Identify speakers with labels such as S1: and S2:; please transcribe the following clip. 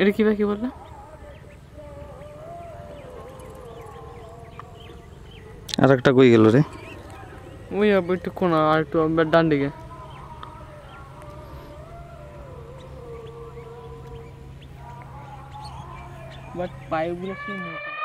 S1: এটা কিবা কি বললা
S2: আর একটা কই গেল রে
S3: ওই আবার একটু কোনা আর একটু ডান দিকে
S4: বাট পাইপগুলো কি মোটা